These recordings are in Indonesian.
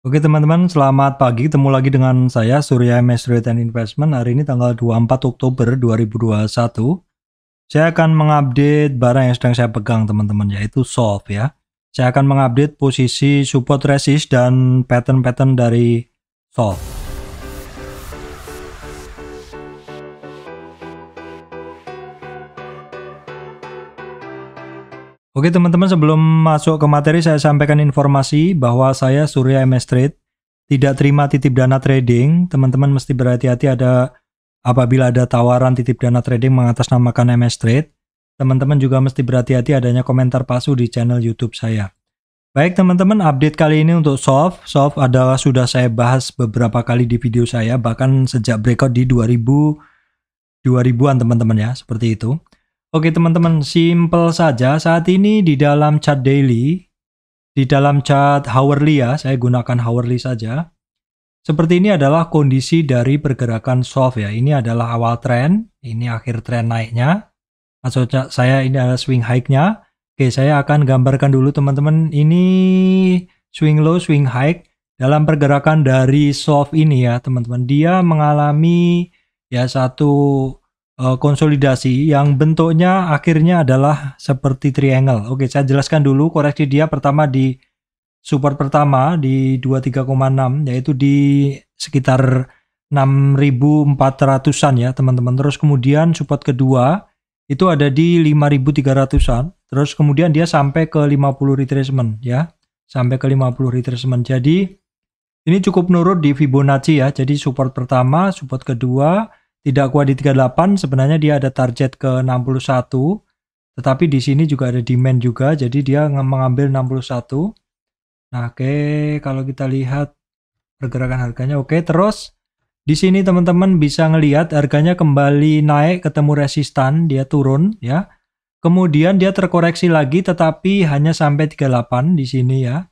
Oke teman-teman, selamat pagi. Ketemu lagi dengan saya Surya MS Rate and Investment. Hari ini tanggal 24 Oktober 2021. Saya akan mengupdate barang yang sedang saya pegang teman-teman, yaitu solve ya. Saya akan mengupdate posisi support resist dan pattern-pattern dari solve. Oke teman-teman sebelum masuk ke materi saya sampaikan informasi bahwa saya Surya MS Trade tidak terima titip dana trading. Teman-teman mesti berhati-hati ada apabila ada tawaran titip dana trading mengatasnamakan MS Trade. Teman-teman juga mesti berhati-hati adanya komentar palsu di channel YouTube saya. Baik teman-teman, update kali ini untuk soft. Soft adalah sudah saya bahas beberapa kali di video saya bahkan sejak breakout di 2000 2000-an teman-teman ya, seperti itu. Oke teman-teman, simple saja. Saat ini di dalam chat daily, di dalam chat hourly ya, saya gunakan hourly saja. Seperti ini adalah kondisi dari pergerakan soft ya. Ini adalah awal trend, ini akhir trend naiknya. Maksud saya ini adalah swing high-nya. Oke, saya akan gambarkan dulu teman-teman. Ini swing low, swing high. Dalam pergerakan dari soft ini ya teman-teman, dia mengalami ya satu Eh, konsolidasi yang bentuknya akhirnya adalah seperti triangle. Oke, saya jelaskan dulu koreksi dia pertama di support pertama di 23,6 yaitu di sekitar 6.400-an ya teman-teman. Terus kemudian support kedua itu ada di 5.300-an. Terus kemudian dia sampai ke 50 retracement ya. Sampai ke 50 retracement. Jadi ini cukup nurut di Fibonacci ya. Jadi support pertama, support kedua, tidak kuat di 38 sebenarnya dia ada target ke 61 tetapi di sini juga ada demand juga jadi dia mengambil 61. Nah, oke okay. kalau kita lihat pergerakan harganya oke okay. terus di sini teman-teman bisa ngelihat harganya kembali naik ketemu resistan dia turun ya. Kemudian dia terkoreksi lagi tetapi hanya sampai 38 di sini ya.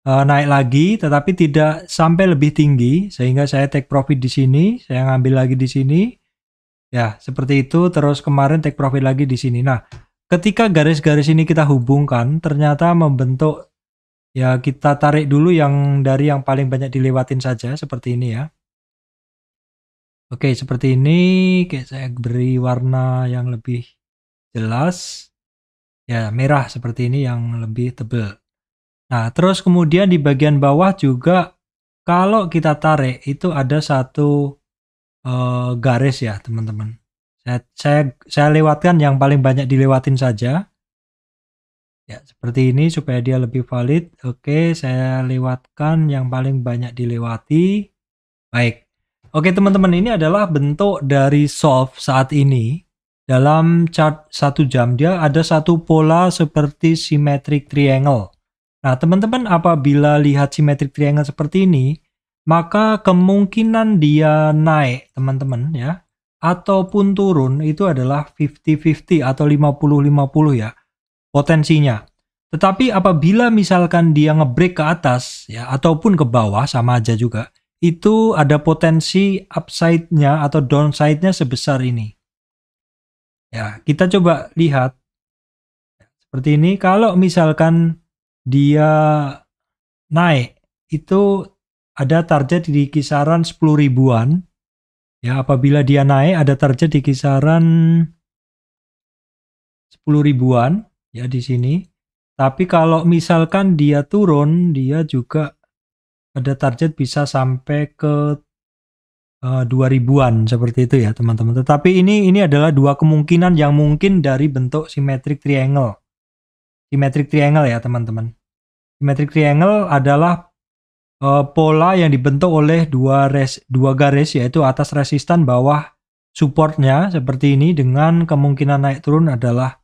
Eh, naik lagi tetapi tidak sampai lebih tinggi sehingga saya take profit di sini, saya ngambil lagi di sini. Ya, seperti itu terus kemarin take profit lagi di sini. Nah, ketika garis-garis ini kita hubungkan ternyata membentuk ya kita tarik dulu yang dari yang paling banyak dilewatin saja seperti ini ya. Oke, seperti ini kayak saya beri warna yang lebih jelas. Ya, merah seperti ini yang lebih tebal. Nah, terus kemudian di bagian bawah juga kalau kita tarik itu ada satu uh, garis ya, teman-teman. Saya, saya saya lewatkan yang paling banyak dilewatin saja. Ya, seperti ini supaya dia lebih valid. Oke, saya lewatkan yang paling banyak dilewati. Baik. Oke, teman-teman, ini adalah bentuk dari solve saat ini. Dalam chart satu jam dia ada satu pola seperti symmetric triangle. Nah, teman-teman apabila lihat simetrik triangle seperti ini, maka kemungkinan dia naik, teman-teman ya, ataupun turun itu adalah 50-50 atau 50-50 ya potensinya. Tetapi apabila misalkan dia ngebreak ke atas ya ataupun ke bawah sama aja juga, itu ada potensi upside-nya atau downside-nya sebesar ini. Ya, kita coba lihat seperti ini kalau misalkan dia naik itu ada target di kisaran 10 ribuan. Ya, apabila dia naik ada target di kisaran 10 ribuan ya di sini. Tapi kalau misalkan dia turun, dia juga ada target bisa sampai ke eh, dua uh, ribuan seperti itu ya teman-teman. Tetapi ini ini adalah dua kemungkinan yang mungkin dari bentuk simetrik triangle. Symmetric triangle ya teman-teman. Symmetric triangle adalah uh, pola yang dibentuk oleh dua res dua garis yaitu atas resistan bawah supportnya seperti ini dengan kemungkinan naik turun adalah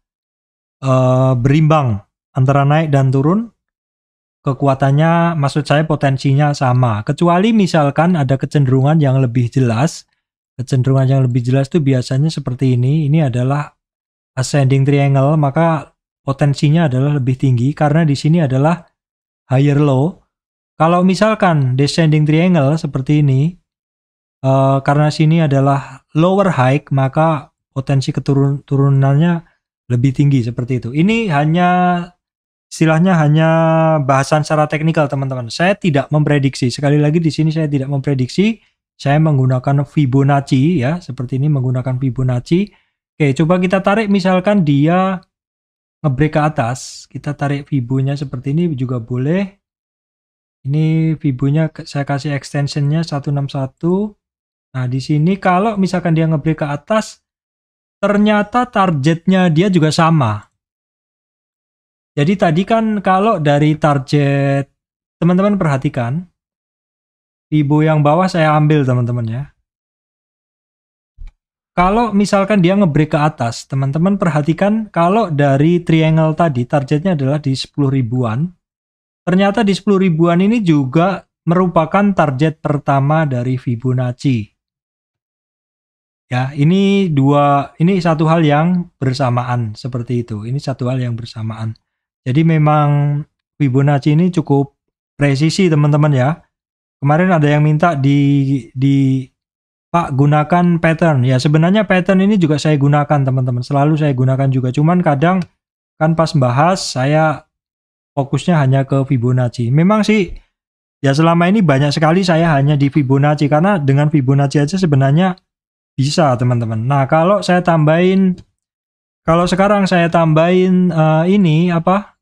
uh, berimbang antara naik dan turun. Kekuatannya maksud saya potensinya sama kecuali misalkan ada kecenderungan yang lebih jelas. Kecenderungan yang lebih jelas itu biasanya seperti ini. Ini adalah ascending triangle maka potensinya adalah lebih tinggi karena di sini adalah higher low. Kalau misalkan descending triangle seperti ini, uh, karena sini adalah lower high, maka potensi keturunannya lebih tinggi seperti itu. Ini hanya istilahnya hanya bahasan secara teknikal teman-teman. Saya tidak memprediksi. Sekali lagi di sini saya tidak memprediksi. Saya menggunakan Fibonacci ya, seperti ini menggunakan Fibonacci. Oke, coba kita tarik misalkan dia ngebreak ke atas kita tarik fibonya seperti ini juga boleh ini fibonya saya kasih extensionnya 161 nah di sini kalau misalkan dia ngebreak ke atas ternyata targetnya dia juga sama jadi tadi kan kalau dari target teman-teman perhatikan Fibo yang bawah saya ambil teman-teman ya kalau misalkan dia ngebreak ke atas, teman-teman perhatikan kalau dari triangle tadi targetnya adalah di 10 ribuan. Ternyata di 10 ribuan ini juga merupakan target pertama dari Fibonacci. Ya, ini dua ini satu hal yang bersamaan seperti itu. Ini satu hal yang bersamaan. Jadi memang Fibonacci ini cukup presisi teman-teman ya. Kemarin ada yang minta di di Pak gunakan pattern. Ya sebenarnya pattern ini juga saya gunakan teman-teman. Selalu saya gunakan juga. Cuman kadang kan pas bahas saya fokusnya hanya ke Fibonacci. Memang sih ya selama ini banyak sekali saya hanya di Fibonacci. Karena dengan Fibonacci aja sebenarnya bisa teman-teman. Nah kalau saya tambahin. Kalau sekarang saya tambahin uh, ini apa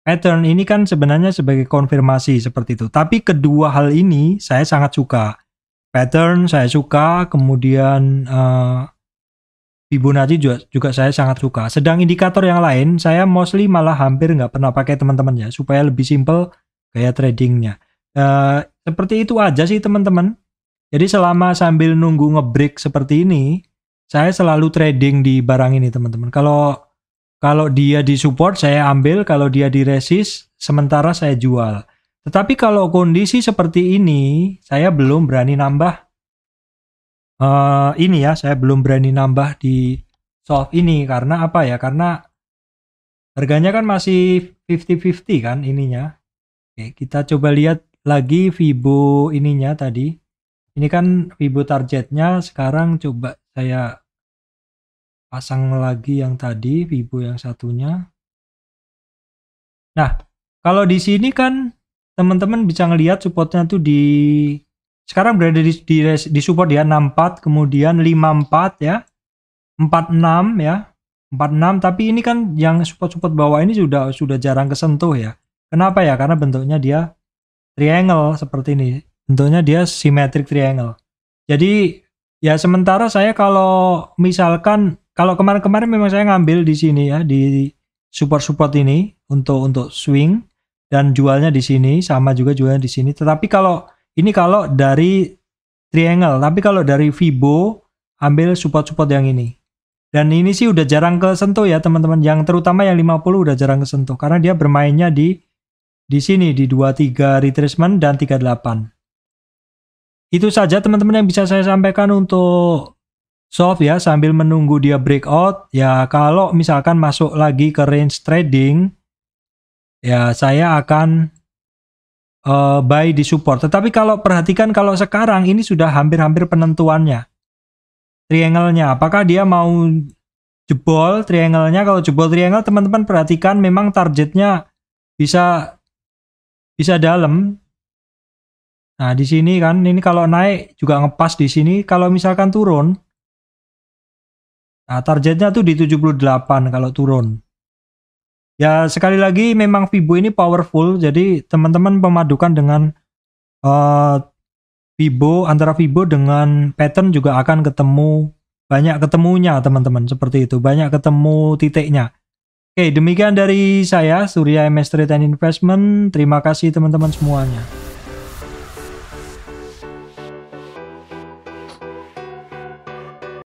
pattern ini kan sebenarnya sebagai konfirmasi seperti itu. Tapi kedua hal ini saya sangat suka pattern saya suka, kemudian uh, eh, Fibonacci juga, juga saya sangat suka. Sedang indikator yang lain, saya mostly malah hampir nggak pernah pakai teman-teman ya, supaya lebih simple kayak tradingnya. Uh, seperti itu aja sih teman-teman. Jadi selama sambil nunggu ngebreak seperti ini, saya selalu trading di barang ini teman-teman. Kalau kalau dia di support saya ambil, kalau dia di resist sementara saya jual. Tetapi kalau kondisi seperti ini, saya belum berani nambah. Uh, ini ya, saya belum berani nambah di soft ini karena apa ya? Karena harganya kan masih 50-50 kan ininya. Oke, kita coba lihat lagi Vibo ininya tadi. Ini kan Vibo targetnya sekarang coba saya pasang lagi yang tadi Vibo yang satunya. Nah, kalau di sini kan teman-teman bisa ngelihat supportnya tuh di sekarang berada di di, di support ya 64 kemudian 54 ya 46 ya 46 tapi ini kan yang support-support bawah ini sudah sudah jarang kesentuh ya. Kenapa ya? Karena bentuknya dia triangle seperti ini. Bentuknya dia symmetric triangle. Jadi ya sementara saya kalau misalkan kalau kemarin-kemarin memang saya ngambil di sini ya di support-support ini untuk untuk swing dan jualnya di sini sama juga jualnya di sini. Tetapi kalau ini kalau dari triangle, tapi kalau dari fibo ambil support-support yang ini. Dan ini sih udah jarang kesentuh ya teman-teman. Yang terutama yang 50 udah jarang kesentuh karena dia bermainnya di di sini di 23 retracement dan 38. Itu saja teman-teman yang bisa saya sampaikan untuk soft ya sambil menunggu dia breakout ya kalau misalkan masuk lagi ke range trading ya saya akan uh, buy di support. Tetapi kalau perhatikan kalau sekarang ini sudah hampir-hampir penentuannya. Triangle-nya apakah dia mau jebol triangle-nya kalau jebol triangle teman-teman perhatikan memang targetnya bisa bisa dalam. Nah, di sini kan ini kalau naik juga ngepas di sini, kalau misalkan turun Nah, targetnya tuh di 78 kalau turun. Ya sekali lagi memang Vibo ini powerful, jadi teman-teman memadukan dengan uh, Vibo antara Vibo dengan pattern juga akan ketemu banyak ketemunya teman-teman seperti itu, banyak ketemu titiknya. Oke demikian dari saya Surya MS Trade and Investment, terima kasih teman-teman semuanya.